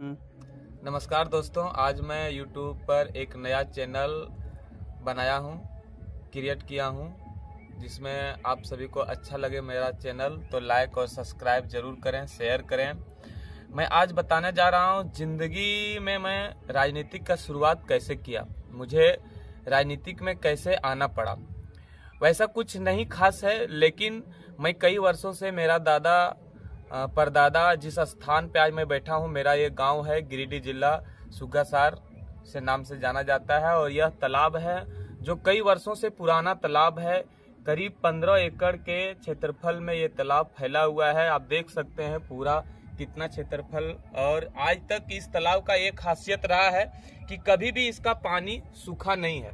नमस्कार दोस्तों आज मैं YouTube पर एक नया चैनल बनाया हूँ क्रिएट किया हूँ जिसमें आप सभी को अच्छा लगे मेरा चैनल तो लाइक और सब्सक्राइब जरूर करें शेयर करें मैं आज बताने जा रहा हूँ जिंदगी में मैं राजनीतिक का शुरुआत कैसे किया मुझे राजनीतिक में कैसे आना पड़ा वैसा कुछ नहीं खास है लेकिन मैं कई वर्षों से मेरा दादा परदादा जिस स्थान पे आज मैं बैठा हूँ मेरा ये गांव है गिरिडीह जिला सुगासार से नाम से जाना जाता है और यह तालाब है जो कई वर्षों से पुराना तालाब है करीब पंद्रह एकड़ के क्षेत्रफल में ये तालाब फैला हुआ है आप देख सकते हैं पूरा कितना क्षेत्रफल और आज तक इस तालाब का एक खासियत रहा है कि कभी भी इसका पानी सूखा नहीं है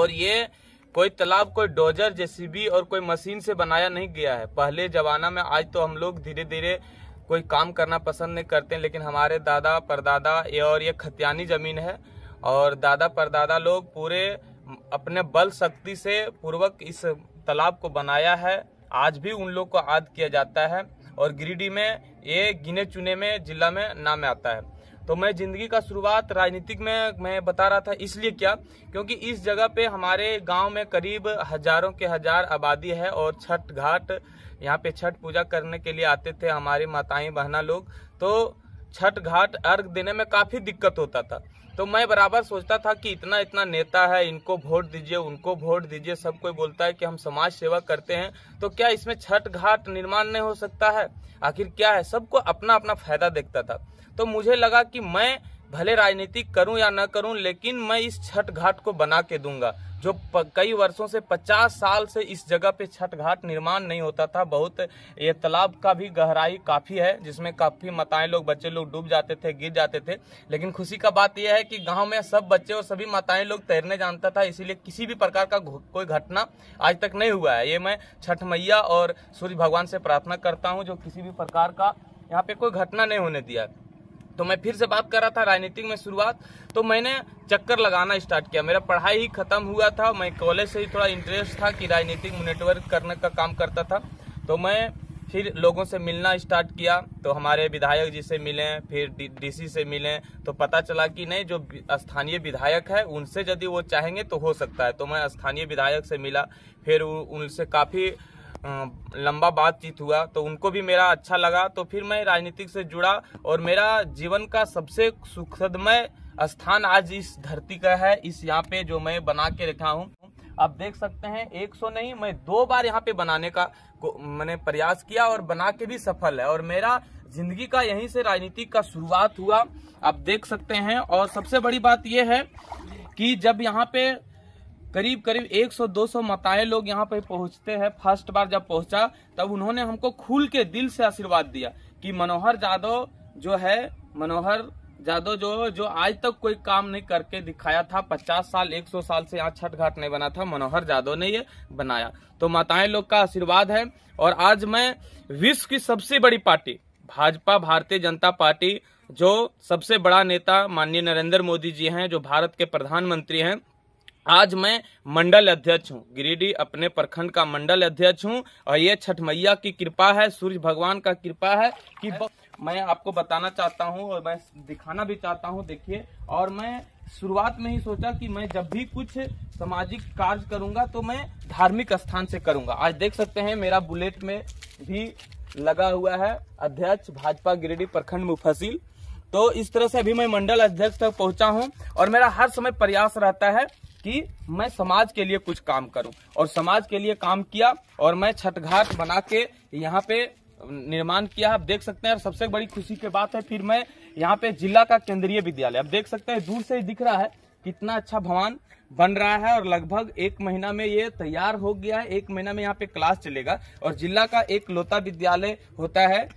और ये कोई तालाब कोई डोजर जेसीबी और कोई मशीन से बनाया नहीं गया है पहले जमाना में आज तो हम लोग धीरे धीरे कोई काम करना पसंद नहीं करते लेकिन हमारे दादा परदादा और ये खतियानी ज़मीन है और दादा परदादा लोग पूरे अपने बल शक्ति से पूर्वक इस तालाब को बनाया है आज भी उन लोग को याद किया जाता है और गिरिडीह में ये गिने चुने में जिला में नाम आता है तो मैं ज़िंदगी का शुरुआत राजनीतिक में मैं बता रहा था इसलिए क्या क्योंकि इस जगह पे हमारे गांव में करीब हज़ारों के हज़ार आबादी है और छठ घाट यहाँ पे छठ पूजा करने के लिए आते थे हमारी माताएं बहना लोग तो छठ घाट अर्घ देने में काफ़ी दिक्कत होता था तो मैं बराबर सोचता था कि इतना इतना नेता है इनको वोट दीजिए उनको वोट दीजिए सब कोई बोलता है कि हम समाज सेवा करते हैं तो क्या इसमें छठ घाट निर्माण नहीं हो सकता है आखिर क्या है सबको अपना अपना फायदा देखता था तो मुझे लगा कि मैं भले राजनीति करूं या न करूं लेकिन मैं इस छठ घाट को बना के दूंगा जो कई वर्षों से 50 साल से इस जगह पे छठ घाट निर्माण नहीं होता था बहुत ये तालाब का भी गहराई काफ़ी है जिसमें काफ़ी माताएं लोग बच्चे लोग डूब जाते थे गिर जाते थे लेकिन खुशी का बात यह है कि गांव में सब बच्चे और सभी माताएं लोग तैरने जानता था इसीलिए किसी भी प्रकार का कोई घटना आज तक नहीं हुआ है ये मैं छठ मैया और सूर्य भगवान से प्रार्थना करता हूँ जो किसी भी प्रकार का यहाँ पे कोई घटना नहीं होने दिया तो मैं फिर से बात कर रहा था राजनीतिक में शुरुआत तो मैंने चक्कर लगाना स्टार्ट किया मेरा पढ़ाई ही खत्म हुआ था मैं कॉलेज से ही थोड़ा इंटरेस्ट था कि राजनीतिक नेटवर्क करने का काम करता था तो मैं फिर लोगों से मिलना स्टार्ट किया तो हमारे विधायक जी से मिले फिर डीसी से मिले तो पता चला कि नहीं जो स्थानीय विधायक है उनसे यदि वो चाहेंगे तो हो सकता है तो मैं स्थानीय विधायक से मिला फिर उनसे काफ़ी लंबा बातचीत हुआ तो उनको भी मेरा अच्छा लगा तो फिर मैं राजनीतिक से जुड़ा और मेरा जीवन का सबसे सुखदमय स्थान आज इस धरती का है इस यहाँ पे जो मैं बना के रखा हूँ आप देख सकते हैं एक सौ नहीं मैं दो बार यहाँ पे बनाने का मैंने प्रयास किया और बना के भी सफल है और मेरा जिंदगी का यहीं से राजनीति का शुरुआत हुआ आप देख सकते हैं और सबसे बड़ी बात यह है कि जब यहाँ पे करीब करीब 100-200 माताएं लोग यहाँ पे पहुँचते हैं फर्स्ट बार जब पहुँचा तब उन्होंने हमको खुल के दिल से आशीर्वाद दिया कि मनोहर यादव जो है मनोहर जादव जो जो आज तक कोई काम नहीं करके दिखाया था 50 साल 100 साल से यहाँ छठ घाट नहीं बना था मनोहर जादव ने ये बनाया तो माताएं लोग का आशीर्वाद है और आज मैं विश्व की सबसे बड़ी पार्टी भाजपा भारतीय जनता पार्टी जो सबसे बड़ा नेता माननीय नरेंद्र मोदी जी हैं जो भारत के प्रधानमंत्री हैं आज मैं मंडल अध्यक्ष हूँ गिरिडीह अपने प्रखंड का मंडल अध्यक्ष हूँ और ये छठ मैया की कृपा है सूर्य भगवान का कृपा है कि मैं आपको बताना चाहता हूँ और मैं दिखाना भी चाहता हूँ देखिए और मैं शुरुआत में ही सोचा कि मैं जब भी कुछ सामाजिक कार्य करूंगा तो मैं धार्मिक स्थान से करूंगा आज देख सकते हैं मेरा बुलेट में भी लगा हुआ है अध्यक्ष भाजपा गिरिडीह प्रखंड मुफसिल तो इस तरह से अभी मैं मंडल अध्यक्ष तक पहुंचा हूं और मेरा हर समय प्रयास रहता है कि मैं समाज के लिए कुछ काम करूं और समाज के लिए काम किया और मैं छठ घाट बना के यहाँ पे निर्माण किया आप देख सकते हैं और सबसे बड़ी खुशी की बात है फिर मैं यहाँ पे जिला का केंद्रीय विद्यालय आप देख सकते हैं दूर से ही दिख रहा है कितना अच्छा भवन बन रहा है और लगभग एक महीना में ये तैयार हो गया है एक महीना में यहाँ पे क्लास चलेगा और जिला का एक लोता विद्यालय होता है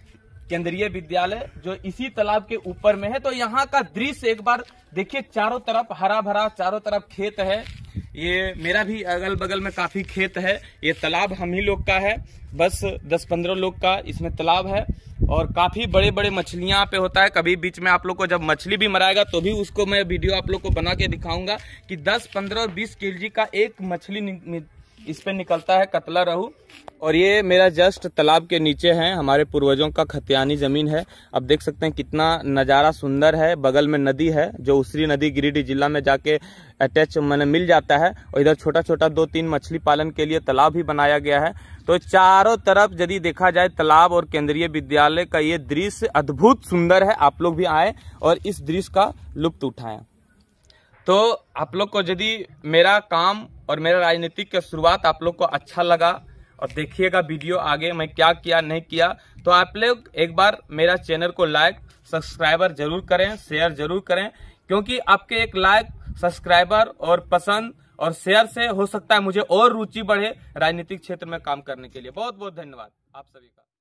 केंद्रीय विद्यालय जो इसी तालाब के ऊपर में है तो यहाँ का दृश्य एक बार देखिए चारों तरफ हरा भरा चारों तरफ खेत है ये मेरा भी अगल बगल में काफी खेत है ये तालाब हम ही लोग का है बस दस पंद्रह लोग का इसमें तालाब है और काफी बड़े बड़े मछलियां यहाँ पे होता है कभी बीच में आप लोग को जब मछली भी मराएगा तो भी उसको मैं वीडियो आप लोग को बना के दिखाऊंगा कि 10, 15 और 20 के जी का एक मछली इस पे निकलता है कतला रहू और ये मेरा जस्ट तालाब के नीचे है हमारे पूर्वजों का खतियानी ज़मीन है अब देख सकते हैं कितना नज़ारा सुंदर है बगल में नदी है जो उसरी नदी गिरिडीह जिला में जाके अटैच मैंने मिल जाता है और इधर छोटा छोटा दो तीन मछली पालन के लिए तालाब भी बनाया गया है तो चारों तरफ यदि देखा जाए तालाब और केंद्रीय विद्यालय का ये दृश्य अद्भुत सुंदर है आप लोग भी आए और इस दृश्य का लुप्त उठाएं तो आप लोग को यदि मेरा काम और मेरा राजनीतिक की शुरुआत आप लोग को अच्छा लगा और देखिएगा वीडियो आगे मैं क्या किया नहीं किया तो आप लोग एक बार मेरा चैनल को लाइक सब्सक्राइबर जरूर करें शेयर जरूर करें क्योंकि आपके एक लाइक सब्सक्राइबर और पसंद और शेयर से हो सकता है मुझे और रुचि बढ़े राजनीतिक क्षेत्र में काम करने के लिए बहुत बहुत धन्यवाद आप सभी का